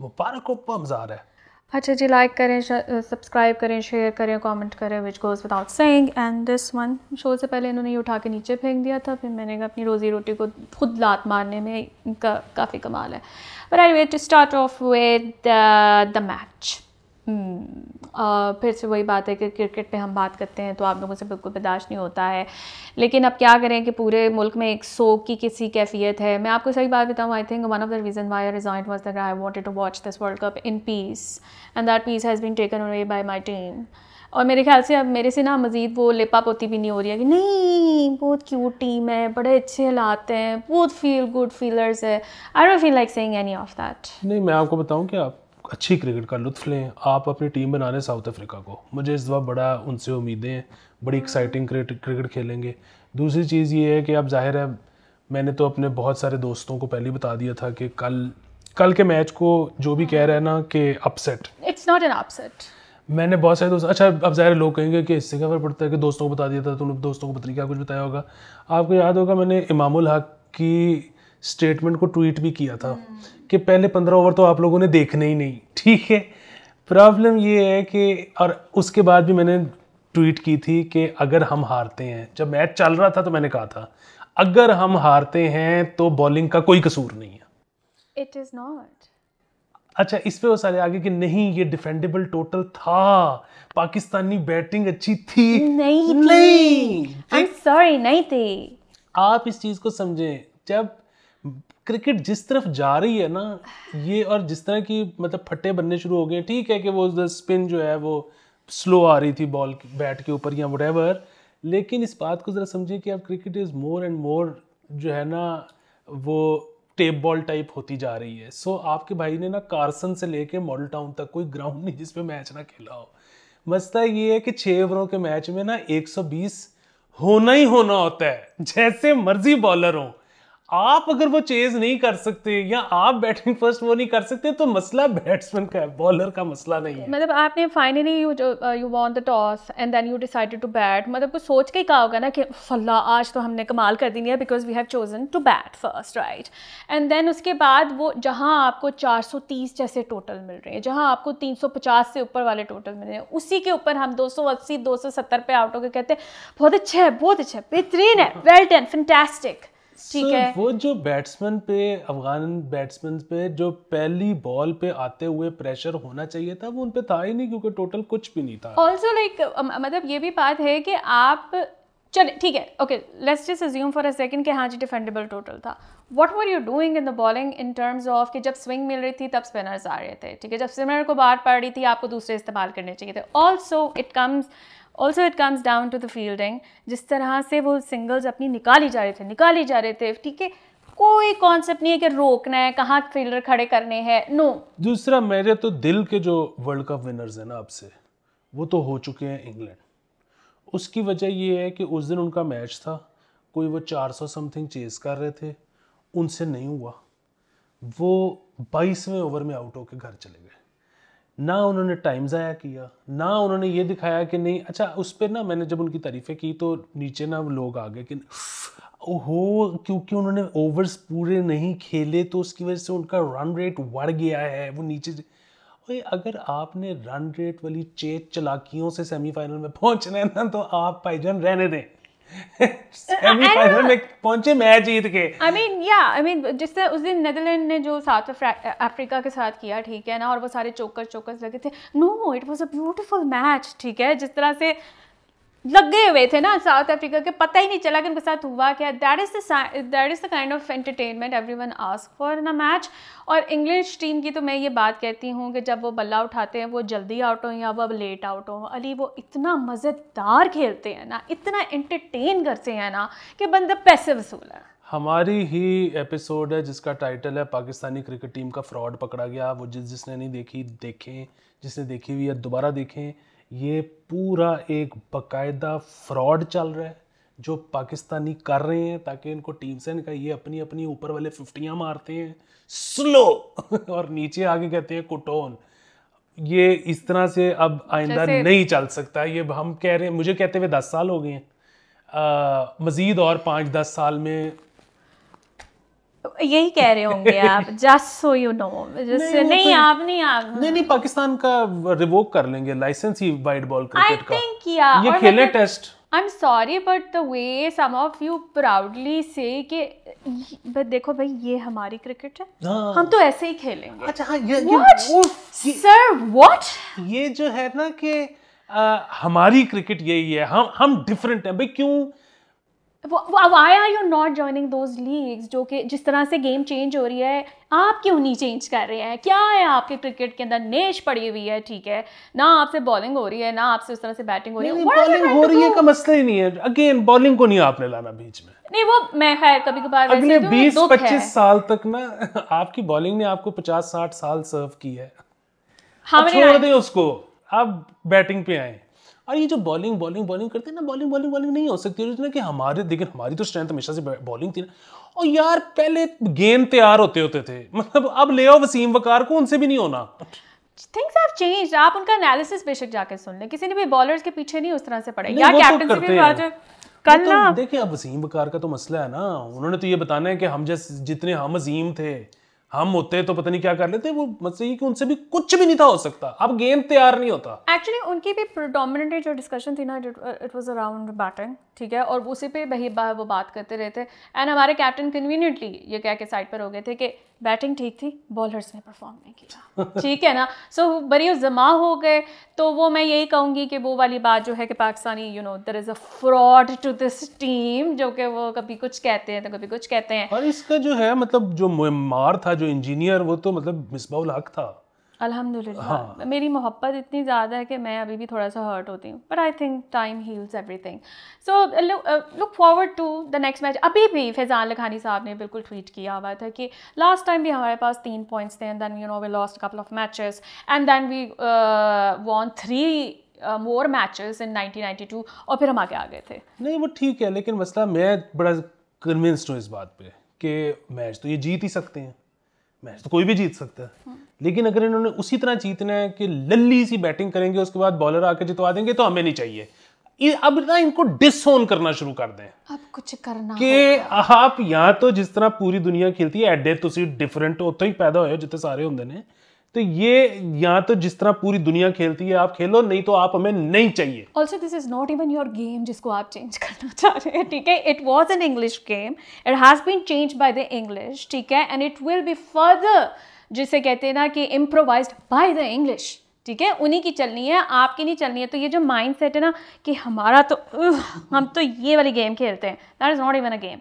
मुबारक हो पमजार है अच्छा जी लाइक करें सब्सक्राइब करें शेयर करें कमेंट करें which goes without saying and this one show से पहले इन्होंने ये उठा के नीचे फेंक दिया था फिर मैंने अपनी रोज़ी रोटी को खुद लात मारने में इनका काफ़ी कमाल है but I wait to start off with the match ah, hmm. फिर से वही बात है कि क्रिकेट पे हम बात करते हैं तो आप लोगों से बिल्कुल बर्दाश्त नहीं होता है लेकिन अब क्या करें कि पूरे मुल्क में एक सो की किसी कैफियत है मैं आपको सही बात बताऊँ I think one of the reason why resigned was that I wanted to watch this world cup in peace and that peace has been taken away by my team और मेरे ख्याल से अब मेरे से ना मज़ीद वो लिपा पोती भी नहीं हो रही है कि नहीं बहुत क्यूट टीम है बड़े अच्छे हालात हैं बहुत फील गुड फीलर्स है I don't feel like saying any of that नहीं मैं आपको बताऊं कि आप अच्छी क्रिकेट का लुत्फ लें आप अपनी टीम बना रहे साउथ अफ्रीका को मुझे इस बार बड़ा उनसे उम्मीदें हैं बड़ी एक्साइटिंग हम्म। क्रिकेट खेलेंगे दूसरी चीज़ ये है कि आप जाहिर है मैंने तो अपने बहुत सारे दोस्तों को पहले बता दिया था कि कल कल के मैच को जो भी कह हम्म। रहा है ना कि upset it's not an upset मैंने बहुत सारे दोस्त अच्छा अब ज़ाहिर लोग कहेंगे कि इससे क्या फर्क पड़ता है कि दोस्तों को बता दिया था तुमने दोस्तों को पता नहीं क्या कुछ बताया होगा आपको याद होगा मैंने इमामुल हक की स्टेटमेंट को ट्वीट भी किया था hmm. कि पहले पंद्रह ओवर तो आप लोगों ने देखने ही नहीं ठीक है प्रॉब्लम ये है कि और उसके बाद भी मैंने ट्वीट की थी कि अगर हम हारते हैं जब मैच चल रहा था तो मैंने कहा था अगर हम हारते हैं तो बॉलिंग का कोई कसूर नहीं है इट इज़ नॉट अच्छा इस पे वो सारे आगे कि नहीं ये डिफेंडेबल टोटल था पाकिस्तानी बैटिंग अच्छी थी नहीं थी। नहीं आई नहीं, सॉरी नहीं थी आप इस चीज को समझें जब क्रिकेट जिस तरफ जा रही है ना ये और जिस तरह की मतलब फट्टे बनने शुरू हो गए ठीक है कि वो स्पिन जो है वो स्लो आ रही थी बॉल बैट के ऊपर या वट लेकिन इस बात को ज़रा समझिए कि अब cricket is more and more जो है ना वो टेप बॉल टाइप होती जा रही है सो so, आपके भाई ने ना कार्सन से लेके मॉडल टाउन तक कोई ग्राउंड नहीं जिसपे मैच ना खेला हो मसला ये है कि छः ओवरों के मैच में ना 120 होना ही होना होता है जैसे मर्जी बॉलर हों आप अगर वो चेज नहीं कर सकते या आप बैटिंग फर्स्ट वो नहीं कर सकते तो मसला बैट्समैन का है बॉलर का मसला नहीं है मतलब आपने finally you you won the toss and then you decided to bat मतलब कुछ सोच के ही कहा होगा ना कि फल्ला आज तो हमने कमाल कर दी है because we have chosen to bat first right and then उसके बाद वो जहाँ आपको चार जैसे टोटल मिल रहे हैं जहाँ आपको तीन से ऊपर वाले टोटल मिल रहे हैं उसी के ऊपर हम दो सौ पे आउट होकर कहते हैं बहुत अच्छा है बहुत अच्छा है बेहतरीन है वेल डन फैंटेस्टिक ठीक है वो जो बैट्समैन पे अफगान बैट्समैन पे जो पहली बॉल पे आते हुए प्रेशर होना चाहिए था वो उन पे था ही नहीं क्योंकि टोटल कुछ भी नहीं था ऑल्सो लाइक like, मतलब ये भी बात है कि आप चले ठीक है okay let's just assume for a second कि हाँ जी डिफेंडेबल टोटल था what were you doing in the bowling in terms of कि जब स्विंग मिल रही थी तब स्पिनर्स आ रहे थे ठीक है जब स्पिनर को बाहर पड़ रही थी आपको दूसरे इस्तेमाल करने चाहिए थे also it comes also it comes down to the fielding जिस तरह से वो सिंगल्स अपनी निकाली जा रहे थे निकाली जा रहे थे ठीक है कोई कॉन्सेप्ट नहीं है कि रोकना है कहाँ फील्डर खड़े करने हैं नो no. दूसरा मेरे तो दिल के जो वर्ल्ड कप विनर्स हैं ना आपसे वो तो हो चुके हैं इंग्लैंड उसकी वजह ये है कि उस दिन उनका मैच था कोई वो 400 समथिंग चेज कर रहे थे उनसे नहीं हुआ वो बाईसवें ओवर में आउट होकर घर चले गए ना उन्होंने टाइम ज़ाया किया ना उन्होंने ये दिखाया कि नहीं अच्छा उस पर ना मैंने जब उनकी तारीफ़ें की तो नीचे ना लोग आ गए कि ओहो क्योंकि उन्होंने ओवर्स पूरे नहीं खेले तो उसकी वजह से उनका रन रेट बढ़ गया है वो नीचे भाई अगर आपने रन रेट वाली चेत चलाकियों से सेमीफाइनल में पहुंचना है ना तो आप भाईजान रहने दें सेमीफाइनल में पहुंचे मैच जीत के आई मीन या आई मीन जिस तरह उस दिन नेदरलैंड ने जो साउथ अफ्रीका के साथ किया ठीक है ना और वो सारे चोकर चोकर लगे थे no it was a beautiful match ठीक है जिस तरह से लगे हुए थे ना साउथ अफ्रीका के पता ही नहीं चला कि उनके साथ हुआ क्या that is that is the kind of entertainment every one ask for in a match और इंग्लिश टीम की तो मैं ये बात कहती हूँ कि जब वो बल्ला उठाते हैं वो जल्दी आउट हों या वो अब लेट आउट हों अली वो इतना मज़ेदार खेलते हैं ना इतना एंटरटेन करते हैं ना कि बंदा पैसे वसूल है हमारी ही एपिसोड है जिसका टाइटल है पाकिस्तानी क्रिकेट टीम का फ्रॉड पकड़ा गया वो जिस जिसने नहीं देखी देखें जिसने देखी हुई है दोबारा देखें ये पूरा एक बकायदा फ्रॉड चल रहा है जो पाकिस्तानी कर रहे हैं ताकि इनको टीम से इनका ये अपनी अपनी ऊपर वाले फिफ्टियाँ मारते हैं स्लो और नीचे आगे कहते हैं कुटोन ये इस तरह से अब आइंदा नहीं चल सकता ये हम कह रहे हैं मुझे कहते हुए दस साल हो गए हैं मज़ीद और पाँच दस साल में यही कह रहे होंगे आप जस्ट सो यू नो नहीं, नहीं आप नहीं आप नहीं नहीं पाकिस्तान का रिवोक कर लेंगे लाइसेंस ही वाइट बॉल क्रिकेट का आई थिंक या ये खेले test I am sorry but the way some of you proudly say कि बट देखो भाई ये हमारी क्रिकेट है हाँ। हम तो ऐसे ही खेलेंगे अच्छा हाँ ये, ये सर व्हाट ये जो है ना कि हमारी क्रिकेट यही है हम हम डिफरेंट हैं भाई क्यों why are you not joining those leagues जो कि जिस तरह से गेम चेंज हो रही है आप क्यों नहीं चेंज कर रहे हैं क्या है आपके क्रिकेट के अंदर नेश पड़ी हुई है ठीक है ना आपसे बॉलिंग हो रही है ना आपसे उस तरह से बैटिंग हो रही है बॉलिंग हो रही है का मसला ही नहीं है अगेन बॉलिंग को नहीं आपने लाना बीच में नहीं वो मैं खैर कभी कभार अगले तो बीस पच्चीस साल तक ना आपकी बॉलिंग ने आपको पचास साठ साल सर्व की है छोड़ दें उसको आप बैटिंग पे आए और ये जो बॉलिंग बॉलिंग बॉलिंग करते हैं ना बॉलिंग बॉलिंग बॉलिंग नहीं हो सकती है ना कि हमारे लेकिन हमारी तो स्ट्रेंथ हमेशा से बॉलिंग थी ना और यार पहले गेम तैयार होते होते थे मतलब अब ले आओ वसीम वकार को उनसे भी नहीं होना थिंग्स हैव चेंज आप उनका एनालिसिस बेशक जाके सुन लें किसी ने भी बॉलर्स के पीछे नहीं उस तरह से पड़ा या कैप्टन से तो भी बात तो कल ना देखिए अब वसीम वकार का तो मसला है ना उन्होंने तो ये बताना है कि हम जैसे जितने हम अजीम थे हम होते तो पता नहीं क्या कर लेते वो मतलब कि उनसे भी कुछ भी नहीं था हो सकता अब गेम तैयार नहीं होता एक्चुअली उनकी भी प्रोडोमिनेटली जो डिस्कशन थी ना इट वाज अराउंड बैटिंग ठीक है और उसी पे वही वो बात करते रहते एंड हमारे कैप्टन कन्वीनियंटली ये कह के साइड पर हो गए थे कि बैटिंग ठीक थी बॉलर्स ने परफॉर्म नहीं किया ठीक है ना सो so, बरी जमा हो गए तो वो मैं यही कहूँगी कि वो वाली बात जो है कि Pakistani you know there is a fraud to this team जो कि वो कभी कुछ कहते हैं तो कभी कुछ कहते हैं और इसका जो है मतलब जो मार था जो इंजीनियर वो तो मतलब मिसबाउल हक था अल्हम्दुलिल्लाह हाँ. मेरी मोहब्बत इतनी ज़्यादा है कि मैं अभी भी थोड़ा सा हर्ट होती हूँ but I think time heals everything so look forward to the next match अभी भी फैज़ान लखानी साहब ने बिल्कुल ट्वीट किया हुआ था कि लास्ट टाइम भी हमारे पास तीन पॉइंट्स थे and then you know we lost couple of matches and then we won three more matches in 1992 और फिर हम आगे आ गए थे नहीं वो ठीक है लेकिन मसला मैं बड़ा कन्विंस्ड हूँ इस बात पर कि मैच तो ये जीत ही सकते हैं मैच तो कोई भी जीत सकता है लेकिन अगर इन्होंने उसी तरह जीतना है कि लल्ली सी बैटिंग करेंगे उसके बाद बॉलर आके जितवा देंगे तो हमें नहीं चाहिए अब ना इनको डिसोन करना शुरू कर दें अब कुछ करना कि आप यहाँ तो जिस तरह पूरी दुनिया खेलती है एडे तो डिफरेंट ਉੱਥੋਂ ही पैदा हो जितने सारे होंगे ने तो ये या तो जिस तरह पूरी दुनिया खेलती है आप खेलो नहीं तो आप हमें नहीं चाहिए also this is not even your game जिसको आप चेंज करना चाह रहे हैं ठीक है it was an English game it has been change by the English ठीक है and it will be further जिसे कहते हैं ना कि इम्प्रोवाइज बाय द इंग्लिश ठीक है उन्हीं की चलनी है आपकी नहीं चलनी है तो ये जो माइंड सेट है ना कि हमारा तो हम तो ये वाली गेम खेलते हैं that is not even a game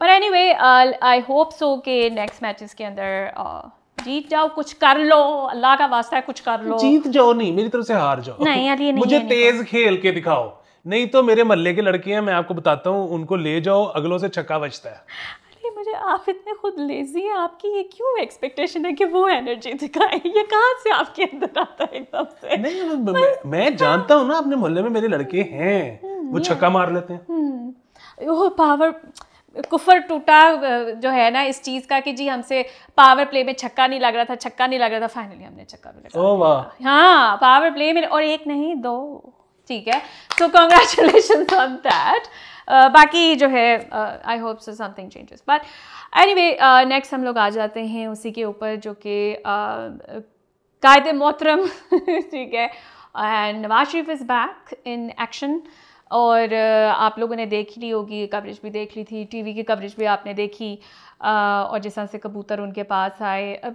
पर anyway I hope so के नेक्स्ट मैचेस के अंदर uh, जीत जाओ कुछ कर लो अल्लाह का वास्ता है कुछ कर लो जीत जाओ नहीं मेरी तरफ से हार जाओ नहीं यार ये नहीं मुझे तेज खेल के दिखाओ नहीं तो मेरे मल्ले के लड़के हैं मैं आपको बताता हूँ उनको ले जाओ अगलों से छक्का बचता है अरे मुझे आप इतने खुद लेजी हैं आपकी ये क्यों एक्सपेक्टेशन है कि वो एनर्जी दिखाए ये कहाँ से आपके अंदर आता है एकदम से नहीं मैं, मैं, मैं जानता हूँ ना अपने मोहल्ले में मेरे लड़के हैं हम्म, वो छक्का मार लेते हैं हम्म। ओह पावर कुफर टूटा जो है ना इस चीज़ का कि जी हमसे पावर प्ले में छक्का नहीं लग रहा था छक्का नहीं लग रहा था फाइनली हमने छक्का भी लगा oh, wow. हाँ पावर प्ले में और एक नहीं दो ठीक है सो कॉन्ग्रेचुलेशन ऑन दैट बाकी जो है I hope so something changes but anyway next हम लोग आ जाते हैं उसी के ऊपर जो कि कायद मोहतरम ठीक है and Nawaz Sharif is back in action और आप लोगों ने देख ली होगी कवरेज भी देख ली थी टीवी की कवरेज भी आपने देखी और जिस तरह से कबूतर उनके पास आए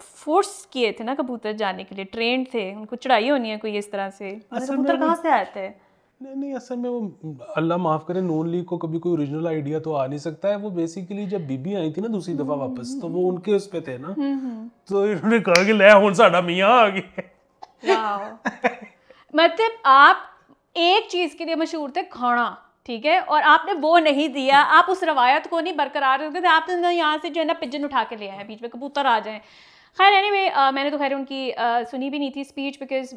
फोर्स किए थे ना कबूतर जाने के लिए ट्रेन थे उनको चढ़ाई होनी है कोई इस तरह से मतलब कबूतर कहाँ से आए थे नहीं नहीं असल में वो अल्लाह माफ़ करे नॉन लीग को कभी कोई ओरिजिनल आइडिया तो आ नहीं सकता है वो बेसिकली जब बीबी आई थी ना दूसरी दफ़ा हम्म, वापस तो हम्म, वो हम्म। उनके उस पे थे ना तो इन्होंने कहा कि ले हूँ साडा मियाँ आ गया मतलब आप एक चीज़ के लिए मशहूर थे खाना ठीक है और आपने वो नहीं दिया आप उस रवायत को नहीं बरकरार रखते थे आपने यहाँ से जो है ना पिजन उठा के लिया है बीच में कबूतर आ जाए खैर एनी anyway, uh, मैंने तो खैर उनकी uh, सुनी भी नहीं थी speech because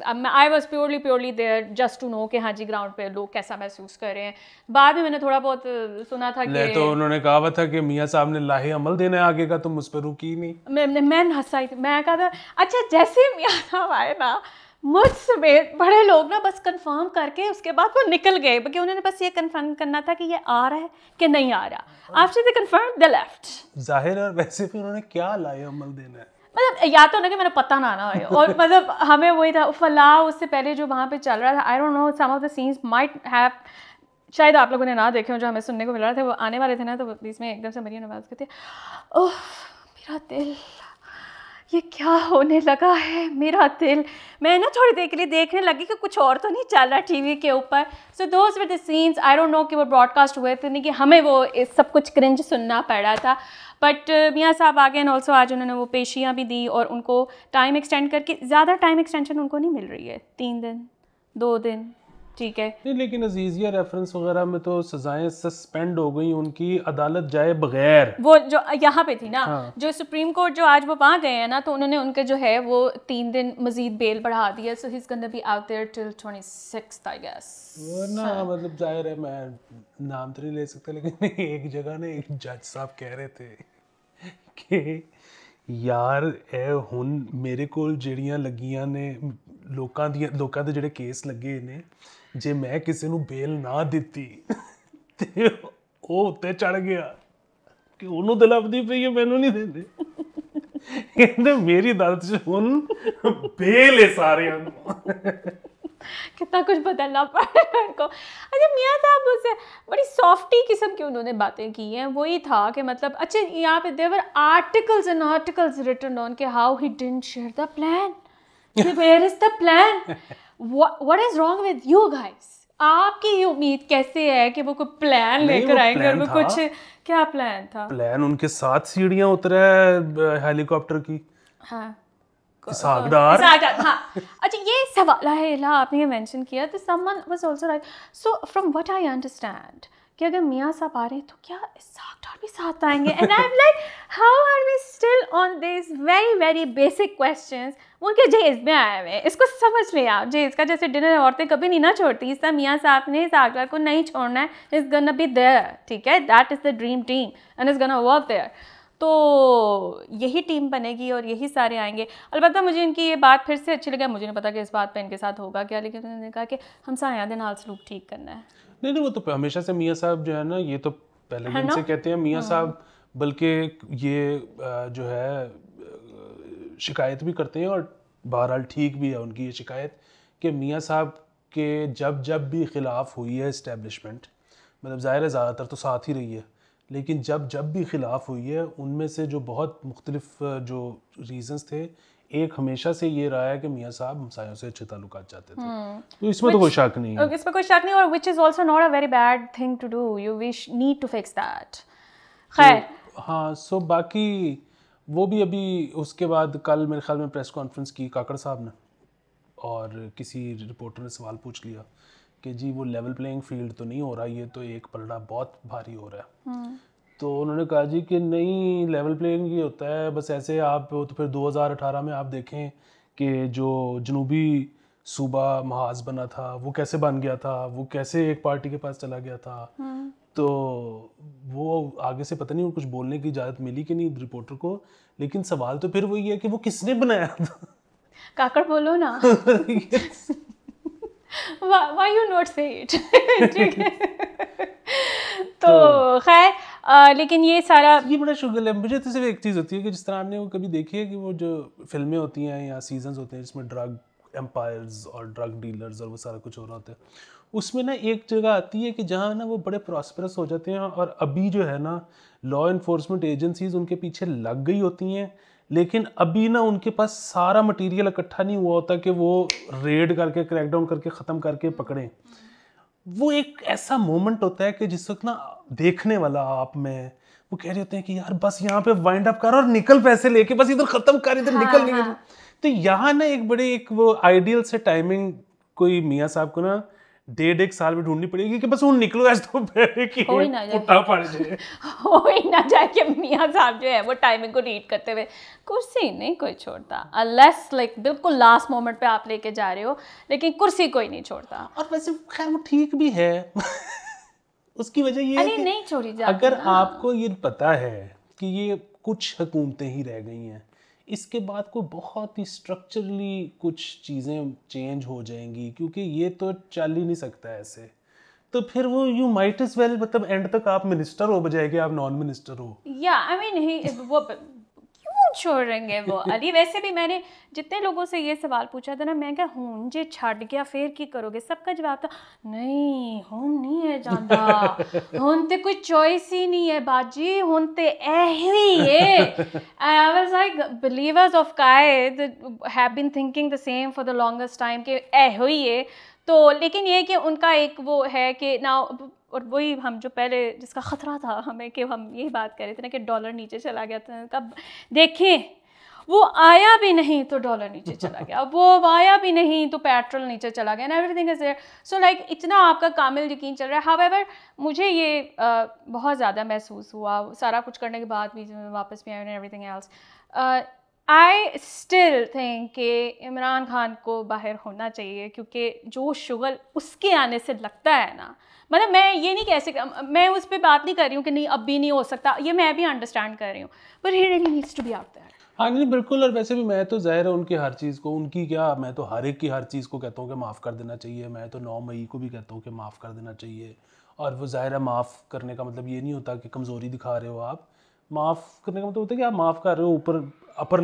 I was purely purely there just to know कि हाँ जी ग्राउंड पे लोग कैसा महसूस कर रहे हैं बाद में मैंने थोड़ा बहुत सुना था कि तो उन्होंने कहा हुआ था कि मियाँ साहब ने लाहे अमल देने आगे का तुम उस पर रुकी नहीं मैं मैं हंसाई थी मैं कहा था अच्छा जैसे मियाँ साहब आए ना मुझ समेत बड़े लोग ना बस कंफर्म करके उसके बाद वो निकल गए बल्कि उन्होंने बस ये कंफर्म करना था कि ये आ रहा है कि नहीं आ रहा after the confirm the left जाहिर और वैसे भी उन्होंने क्या लाए अमल देना है मतलब या तो ना कि मैंने पता ना आना हो और मतलब हमें वही था फलाह उससे पहले जो वहाँ पे चल रहा था I don't know some of the scenes might have शायद आप लोगों ने ना देखे हो जो हमें सुनने को मिल रहा था वो आने वाले थे ना तो बीच में एकदम से मरिया नवाज कहते ओह मेरा दिल ये क्या होने लगा है मेरा दिल मैं ना थोड़ी देर के लिए देखने लगी कि कुछ और तो नहीं चल रहा टीवी के ऊपर so those with the scenes I don't know कि वो ब्रॉडकास्ट हुए थे नहीं कि हमें वो इस सब कुछ क्रिंज सुनना पड़ा था बट uh, मियाँ साहब आ गए एंड ऑल्सो आज उन्होंने वो पेशियाँ भी दी और उनको टाइम एक्सटेंड करके ज़्यादा टाइम एक्सटेंशन उनको नहीं मिल रही है तीन दिन दो दिन ठीक है नहीं लेकिन अजीजिया रेफरेंस वगैरह में तो सजाएं सस्पेंड हो गई उनकी अदालत जाए बगैर वो जो यहाँ पे थी ना हाँ। जो सुप्रीम कोर्ट जो आज वो वहाँ गए हैं ना तो उन्होंने उनके जो है वो तीन दिन मजीद बेल बढ़ा दिया है so he is gonna out there till 26th I guess वरना मतलब जाहिर है मैं नाम तो नहीं ले सकता लेकिन एक जगह ने एक जज साहब कह रहे थे कि यार ए ਹੁਣ मेरे को ਜਿਹੜੀਆਂ लगिया ने लोगों दिया लोगों के जोड़े केस लगे ने जे मैं किसी ਨੂੰ ਬੇਲ ਨਾ ਦਿੱਤੀ ਤੇ ਉਹ ਉੱਤੇ ਚੜ ਗਿਆ ਕਿ ਉਹਨੂੰ ਤੇ ਲੱਭਦੀ ਪਈ ਹੈ ਮੈਨੂੰ ਨਹੀਂ ਦਿੰਦੇ ਕਹਿੰਦੇ ਮੇਰੀ ਅਦਾਲਤ 'ਚ ਹੁਣ ਬੇਲ ਹੈ ਸਾਰਿਆਂ ਨੂੰ कितना कुछ बदलना पड़ेगा इनको अच्छा मियाँ साहब उसे बड़ी सॉफ्टी किस्म की उन्होंने बातें की हैं वही था कि मतलब अच्छा यहाँ पे देवर articles and articles return on के how he didn't share the plan where is the plan what is wrong with you guys आपकी ये उम्मीद कैसे है कि वो कोई प्लान लेकर आएंगे और वो कुछ क्या प्लान था प्लान उनके साथ सीढ़ियां उतरा है हेलीकॉप्टर की हाँ हाँ। सागदार सागदार हाँ अच्छा ये सवाल ला आपने ये मेंशन किया तो someone was also so from what I understand कि अगर मियाँ साहब आ रहे हैं तो क्या सागदार भी साथ आएंगे and I am like how are we still on this very very basic questions वो क्या में आए हुए इसको समझ ले आप जहेज का जैसे डिनर औरतें कभी नहीं ना छोड़ती इसका मियाँ साहब ने सागदार को नहीं छोड़ना है इज गन बी देयर ठीक है that is the dream team and is gonna work there तो यही टीम बनेगी और यही सारे आएंगे अलबत्त मुझे इनकी ये बात फिर से अच्छी लगी मुझे नहीं पता कि इस बात पर इनके साथ होगा क्या लेकिन उन्होंने कहा कि हम साया दिन सलूक ठीक करना है नहीं नहीं वो तो हमेशा से मियाँ साहब जो है ना ये तो पहले दिन से कहते हैं मियाँ हाँ। साहब बल्कि ये जो है शिकायत भी करते हैं और बहरहाल ठीक भी है उनकी ये शिकायत कि मियाँ साहब के जब जब भी खिलाफ हुई है इस्टेब्लिशमेंट मतलब ज़ाहिर है ज़्यादातर तो साथ ही रही है लेकिन जब जब भी खिलाफ हुई है उनमें से जो बहुत मुख्तलिफ जो रीजंस थे एक हमेशा से ये रहा है कि मियाँ साहब हमसायों से अच्छे ताल्लुक चाहते थे hmm. तो इसमें तो कोई शक नहीं है इसमें कोई शक नहीं और which is also not a very bad thing to do you wish need to fix that खैर तो, हाँ सो बाकी वो भी अभी उसके बाद कल मेरे ख्याल में प्रेस कॉन्फ्रेंस की काकड़ साहब ने और किसी रिपोर्टर ने सवाल पूछ लिया कि जी वो लेवल प्लेइंग फील्ड तो नहीं हो रहा ये तो एक पलड़ा बहुत भारी हो रहा है हम्म। तो उन्होंने कहा जी कि नहीं लेवल प्लेइंग ये होता है बस ऐसे आप तो फिर 2018 में आप देखें कि जो जनूबी सूबा महाज बना था वो कैसे बन गया था वो कैसे एक पार्टी के पास चला गया था हम्म। तो वो आगे से पता नहीं कुछ बोलने की इजाज़त मिली कि नहीं रिपोर्टर को लेकिन सवाल तो फिर वही है कि वो किसने बनाया था काकड़ बोलो ना why you not say it ठीक है तो, तो खैर लेकिन ये सारा ये बड़ा शुगर है मुझे तो सिर्फ एक चीज़ होती है कि जिस तरह आपने वो कभी देखी है कि वो जो फिल्में होती हैं या सीजन होते हैं जिसमें ड्रग एम्पायर्स और ड्रग डीलर्स और वो सारा कुछ हो रहा होता है उसमें ना एक जगह आती है कि जहाँ ना वो बड़े प्रॉस्परस हो जाते हैं और अभी जो है ना लॉ इन्फोर्समेंट एजेंसीज उनके पीछे लग गई होती हैं लेकिन अभी ना उनके पास सारा मटेरियल इकट्ठा नहीं हुआ होता कि वो रेड करके क्रैकडाउन करके ख़त्म करके पकड़ें वो एक ऐसा मोमेंट होता है कि जिस वक्त ना देखने वाला आप में वो कह रहे होते हैं कि यार बस यहाँ पे वाइंड अप कर और निकल पैसे लेके बस इधर ख़त्म कर इधर हाँ, निकल नहीं हाँ. तो यहाँ ना एक बड़े एक वो आइडियल से टाइमिंग कोई मियाँ साहब को ना डेढ़ एक साल में ढूंढनी पड़ेगी कि बस वो निकलो ऐसे तो पहले कि हो ही ना जाए हो ही ना जाए कि मियाँ साहब जो है वो टाइमिंग को रीड करते हुए कुर्सी नहीं कोई छोड़ता अनलेस लाइक like, बिल्कुल लास्ट मोमेंट पे आप लेके जा रहे हो लेकिन कुर्सी कोई नहीं छोड़ता और वैसे खैर वो ठीक भी है उसकी वजह ये है कि नहीं छोड़ी जाती अगर आपको ये पता है कि ये कुछ हुकूमतें ही रह गई हैं इसके बाद कोई बहुत ही स्ट्रक्चरली कुछ चीज़ें चेंज हो जाएंगी क्योंकि ये तो चल ही नहीं सकता ऐसे तो फिर वो यू माइट इज वेल मतलब एंड तक आप मिनिस्टर हो बजाय आप नॉन मिनिस्टर हो या आई मीन छोड़ रहे हैं वो अली वैसे भी मैंने जितने लोगों से ये सवाल पूछा था ना मैं क्या हूं जे छड़ गया फिर की करोगे सबका जवाब था नहीं हूं नहीं है जाता हूं तो कोई चॉइस ही नहीं है बाजी हूं तो एही है I was like believers of कायद have been thinking the same for the longest time कि एहो ही है तो लेकिन ये कि उनका एक वो है कि ना और वही हम जो पहले जिसका ख़तरा था हमें कि हम यही बात कर रहे थे ना कि डॉलर नीचे चला गया था कब देखें वो आया भी नहीं तो डॉलर नीचे चला गया वो आया भी नहीं तो पेट्रोल नीचे चला गया everything is so like इतना आपका कामिल यकीन चल रहा है हाव एवर मुझे ये आ, बहुत ज़्यादा महसूस हुआ सारा कुछ करने के बाद भी वापस भी everything else I still think कि इमरान खान को बाहर होना चाहिए क्योंकि जो शुगल उसके आने से लगता है ना मतलब मैं ये नहीं कह सकता मैं उस पर बात नहीं कर रही हूँ कि नहीं अब भी नहीं हो सकता ये मैं भी अंडरस्टैंड कर रही हूँ पर he ready needs to be out there हाँ नहीं बिल्कुल और वैसे भी मैं तो ज़ाहिर है उनकी हर चीज़ को उनकी क्या मैं तो हर एक की हर चीज़ को कहता हूँ कि माफ़ कर देना चाहिए मैं तो नौ मई को भी कहता हूँ कि माफ़ कर देना चाहिए और वो ज़ाहिर है माफ़ करने का मतलब ये नहीं होता कि कमज़ोरी दिखा रहे हो आप माफ़ करने का मतलब होता है कि आप माफ़ कर रहे हो ऊपर अपर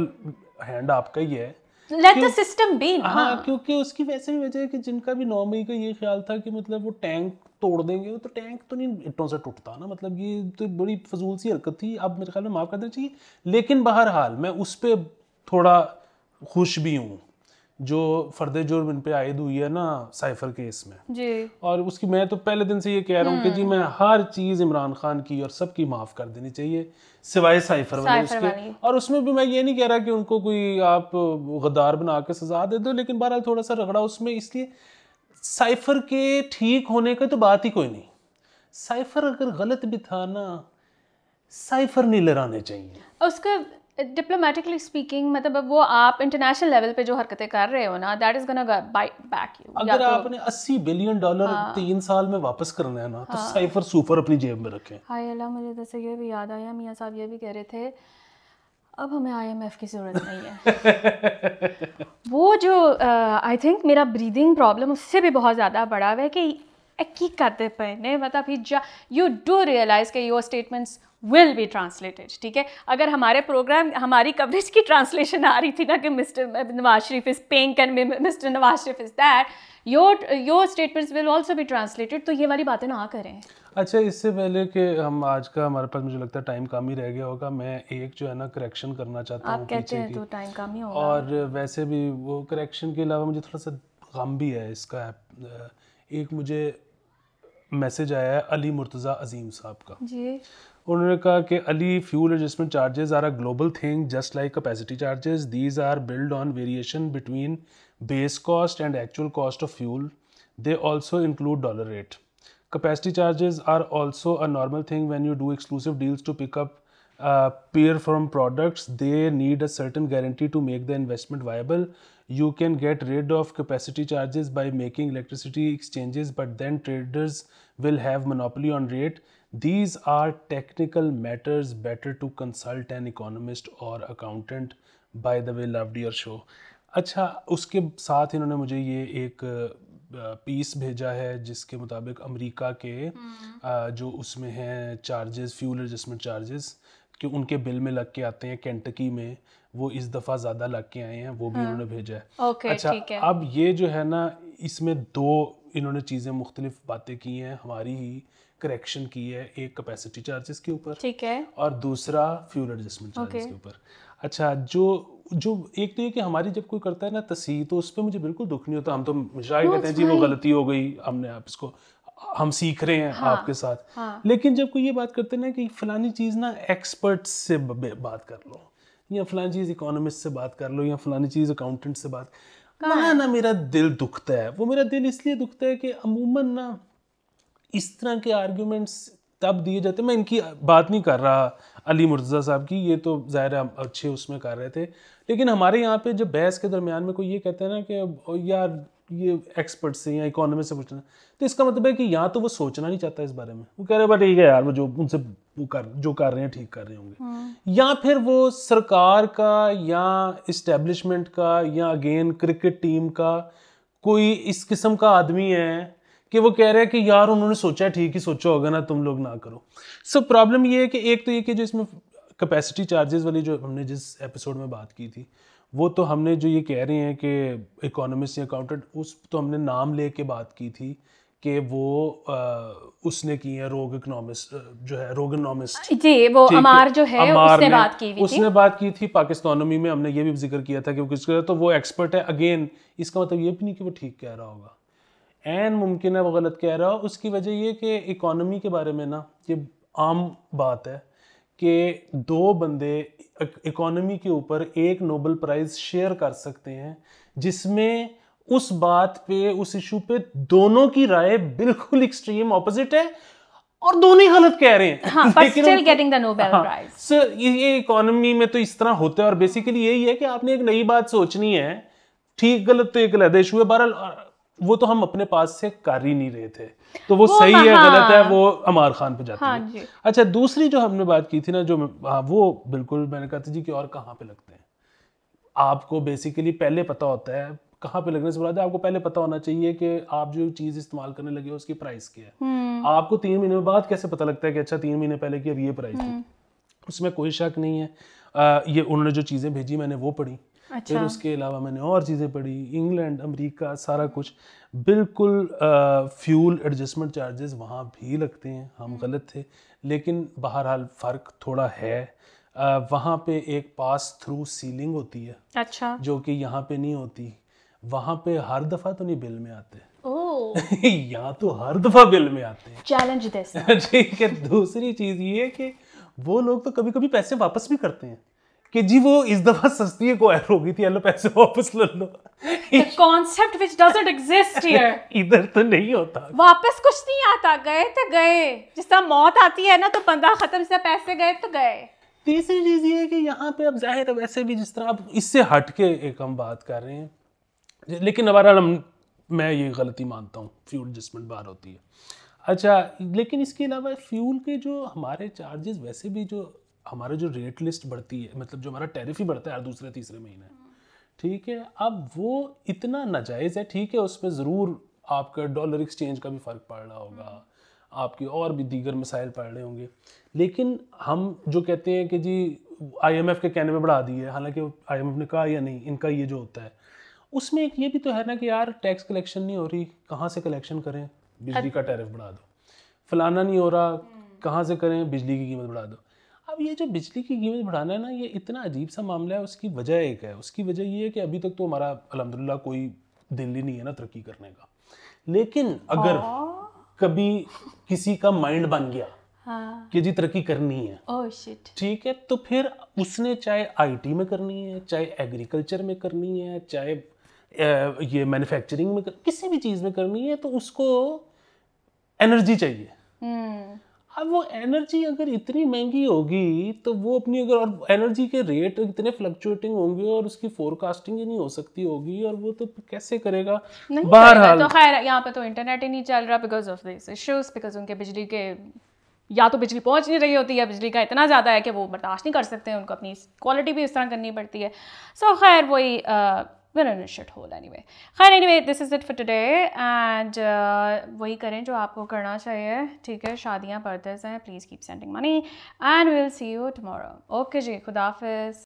हैंड आपका ही है लेट द सिस्टम बी हाँ क्योंकि उसकी वैसे भी वजह है कि जिनका भी नॉर्मली का ये ख्याल था कि मतलब वो टैंक तोड़ देंगे तो टैंक तो नहीं इटों से टूटता ना मतलब ये तो बड़ी फजूल सी हरकत थी अब मेरे ख्याल में माफ़ कर देना चाहिए लेकिन बहरहाल मैं उस पर थोड़ा खुश भी हूँ जो फर्दे जुर्म इन पे आयद हुई है ना साइफर केस में जी और उसकी मैं तो पहले दिन से ये कह रहा हूँ कि जी हम्म। मैं हर चीज़ इमरान खान की और सबकी माफ़ कर देनी चाहिए सिवाय साइफर वाले उसके और उसमें भी मैं ये नहीं कह रहा कि उनको कोई आप गद्दार बना के सजा दे दो लेकिन बहरहाल थोड़ा सा रगड़ा उसमें इसलिए साइफर के ठीक होने का तो बात ही कोई नहीं साइफर अगर गलत भी था ना साइफर नहीं लहराने चाहिए उसका डिप्लोमेटिकली स्पीकिंग मतलब वो आप इंटरनेशनल लेवल पे जो हरकतें कर रहे हो ना that is gonna bite back you अगर तो, आपने 80 बिलियन डॉलर हाँ, तीन साल में वापस करना है ना तो हाँ, साइफर सुपर अपनी जेब में रखें हाय अल्लाह मुझे जैसे तो ये भी याद आया मियां साहब ये भी कह रहे थे अब हमें आईएमएफ की ज़रूरत नहीं है वो जो आई uh, थिंक मेरा ब्रीदिंग प्रॉब्लम उससे भी बहुत ज़्यादा बड़ा हुआ है कि की करते पे मतलब ही यू डू रियलाइज़ के your statements will be translated ठीक है अगर हमारे प्रोग्राम हमारी कवरेज की ट्रांसलेशन आ रही थी ना कि mister Nawaz Sharif is pink and mister Nawaz Sharif is that your your statement will also भी ट्रांसलेटेड तो ये वाली बातें ना करें अच्छा इससे पहले कि हम आज का हमारे पास मुझे लगता है टाइम कम ही रह गया होगा मैं एक जो है ना करेक्शन करना चाहता हूँ कहते हैं तो टाइम कम ही होगा और वैसे भी वो करेक्शन के अलावा मुझे थोड़ा सा गम भी है इसका एक मुझे मैसेज आया है अली मुर्तज़ा अजीम साहब का जी उन्होंने कहा कि Ali fuel adjustment charges are a global thing just like capacity charges these are build on variation between base cost and actual cost of fuel they also include dollar rate capacity charges are also a normal thing when you do exclusive deals to pick up payer from products they need a certain guarantee to make the investment viable you can get rid of capacity charges by making electricity exchanges but then traders will have monopoly on rate these are technical matters better to consult an economist और accountant by the way love डर show अच्छा उसके साथ इन्होंने मुझे ये एक piece भेजा है जिसके मुताबिक अमेरिका के हम्म। जो उसमें हैं चार्जेस फ्यूल एडजस्टमेंट चार्जेस कि उनके बिल में लग के आते हैं कैंटकी में वो इस दफ़ा ज़्यादा लग के आए हैं वो भी उन्होंने हम्म। भेजा है अच्छा अब ये जो है ना इसमें दो इन्होंने चीज़ें मुख्तलिफ बातें की हैं हमारी ही करेक्शन की है एक कैपेसिटी चार्जेस के ऊपर ठीक है और दूसरा फ्यूल एडजस्टमेंट चार्जेस के ऊपर अच्छा जो जो एक तो ये कि हमारी जब कोई करता है ना तसी तो उस पर मुझे बिल्कुल दुख नहीं होता हम तो मिश्रा कहते हैं जी वो गलती हो गई हमने आप इसको हम सीख रहे हैं हाँ, आपके साथ हाँ. लेकिन जब कोई ये बात करते हैं ना कि फलानी चीज़ ना एक्सपर्ट से बात कर लो या फलानी चीज़ इकोनॉमिस्ट से बात कर लो या फलानी चीज़ अकाउंटेंट से बात वहाँ ना मेरा दिल दुखता है वो मेरा दिल इसलिए दुखता है कि अमूमन ना इस तरह के आर्ग्यूमेंट्स तब दिए जाते मैं इनकी बात नहीं कर रहा अली मुर्ज़ा साहब की ये तो ज़ाहिर अच्छे उसमें कर रहे थे लेकिन हमारे यहाँ पे जब बहस के दरमियान में कोई ये कहता है ना कि यार ये एक्सपर्ट से या इकोनॉमी से पूछना तो इसका मतलब है कि या तो वो सोचना नहीं चाहता इस बारे में वो कह रहे हैं ठीक है यार वो जो उनसे वो कर जो कर रहे हैं ठीक कर रहे होंगे हम्म। या फिर वो सरकार का या इस्टेब्लिशमेंट का या अगेन क्रिकेट टीम का कोई इस किस्म का आदमी है कि वो कह रहे हैं कि यार उन्होंने सोचा ठीक ही सोचा होगा ना तुम लोग ना करो सो so, प्रॉब्लम ये है कि एक तो ये कि जो इसमें कैपेसिटी चार्जेस वाली जो हमने जिस एपिसोड में बात की थी वो तो हमने जो ये कह रहे हैं कि इकोनॉमिस्ट या अकाउंटेंट उस तो हमने नाम लेके बात की थी कि वो आ, उसने की है रोग इकोनॉमिस्ट जो है इकोनॉमिस्ट हाँ, जी वो अमार जो है अमार उसने बात की थी उसने बात की थी पाकिस्तानोमी में हमने ये भी जिक्र किया था कि वो किसका तो वो एक्सपर्ट है अगेन इसका मतलब ये भी नहीं कि वो ठीक कह रहा होगा एन मुमकिन है वो गलत कह रहा हो उसकी वजह ये कि इकोनॉमी के बारे में ना ये आम बात है कि दो बंदे इकोनॉमी के ऊपर एक नोबल प्राइज़ शेयर कर सकते हैं जिसमें उस बात पे उस इशू पे दोनों की राय बिल्कुल एक्सट्रीम ऑपोजिट है और दोनों ही गलत कह रहे हैं हाँ, लेकिन गेटिंग नोबेल सर ये इकोनॉमी में तो इस तरह होता है और बेसिकली यही है कि आपने एक नई बात सोचनी है ठीक गलत तो एक अलग इशू है बहरहाल वो तो हम अपने पास से कर ही नहीं रहे थे तो वो, वो सही है गलत है वो अमार खान पे जाती हाँ है अच्छा दूसरी जो हमने बात की थी ना जो हाँ वो बिल्कुल मैंने कहा था जी कि और कहाँ पे लगते हैं आपको बेसिकली पहले पता होता है कहाँ पे लगने से बुरा आपको पहले पता होना चाहिए कि आप जो चीज़ इस्तेमाल करने लगे हो उसकी प्राइस क्या है हम्म। आपको तीन महीने बाद कैसे पता लगता है कि अच्छा तीन महीने पहले की अब ये प्राइस थी हम्म। उसमें कोई शक नहीं है आ, ये उन्होंने जो चीज़ें भेजी मैंने वो पढ़ी अच्छा। फिर उसके अलावा मैंने और चीज़ें पढ़ी इंग्लैंड अमेरिका सारा कुछ बिल्कुल फ्यूल एडजस्टमेंट चार्जेस वहाँ भी लगते हैं हम हम्म। गलत थे लेकिन बहरहाल फ़र्क थोड़ा है वहाँ पे एक पास थ्रू सीलिंग होती है अच्छा जो कि यहाँ पे नहीं होती वहाँ पे हर दफ़ा तो नहीं बिल में आते यहाँ तो हर दफ़ा बिल में आते हैं चैलेंज ठीक है दूसरी चीज़ ये कि वो लोग तो कभी कभी पैसे वापस भी करते हैं कि जी वो इस दफा सस्ती है को एर हो गई थी हेलो पैसे वापस ले लो concept which doesn't exist here इधर तो नहीं होता वापस कुछ नहीं आता गए तो गए जिस तरह मौत आती है ना तो बंदा खत्म से पैसे गए तो गए तीसरी चीज ये है कि यहाँ पे अब जाहिर है वैसे भी जिस तरह आप इससे हट के एक हम बात कर रहे हैं लेकिन हमारा मैं ये गलती मानता हूँ फ्यूल एडजस्टमेंट बाहर होती है अच्छा लेकिन इसके अलावा फ्यूल के जो हमारे चार्जेस वैसे भी जो हमारा जो रेट लिस्ट बढ़ती है मतलब जो हमारा टैरिफ ही बढ़ता है हर दूसरे तीसरे महीने ठीक है अब वो इतना नाजायज़ है ठीक है उस पर ज़रूर आपका डॉलर एक्सचेंज का भी फ़र्क पड़ रहा होगा आपके और भी दीगर मसाइल पड़ रहे होंगे लेकिन हम जो कहते हैं कि जी आईएमएफ के कहने में बढ़ा दिए हालांकि आईएमएफ ने कहा या नहीं इनका ये जो होता है उसमें एक ये भी तो है ना कि यार टैक्स कलेक्शन नहीं हो रही कहाँ से कलेक्शन करें बिजली का टैरिफ बढ़ा दो फलाना नहीं हो रहा कहाँ से करें बिजली की कीमत बढ़ा दो अब ये जो बिजली की कीमत बढ़ाना है ना ये इतना अजीब सा मामला है उसकी वजह एक है उसकी वजह ये है कि अभी तक तो हमारा अलहमदिल्ला कोई दिल्ली नहीं है ना तरक्की करने का लेकिन अगर हाँ। कभी किसी का माइंड बन गया हाँ। कि जी तरक्की करनी है oh, ठीक है तो फिर उसने चाहे आईटी में करनी है चाहे एग्रीकल्चर में करनी है चाहे ये मैन्युफैक्चरिंग में कर, किसी भी चीज़ में करनी है तो उसको एनर्जी चाहिए hmm. अब वो एनर्जी अगर इतनी महंगी होगी तो वो अपनी अगर और एनर्जी के रेट इतने फ्लक्चुएटिंग होंगे और उसकी फोरकास्टिंग ही नहीं हो सकती होगी और वो तो कैसे करेगा हाल तो खैर यहाँ पे तो इंटरनेट ही नहीं चल रहा because of this issues because उनके बिजली के या तो बिजली पहुंच नहीं रही होती है बिजली का इतना ज़्यादा है कि वो बर्दाश्त नहीं कर सकते हैं उनको अपनी क्वालिटी भी इस तरह करनी पड़ती है सो खैर वही we're shit whole anyway खैर anyway this is it for today and वही करें जो आपको करना चाहिए ठीक है शादियाँ पर्दे हैं please keep sending money and we will see you tomorrow okay जी खुदाफिज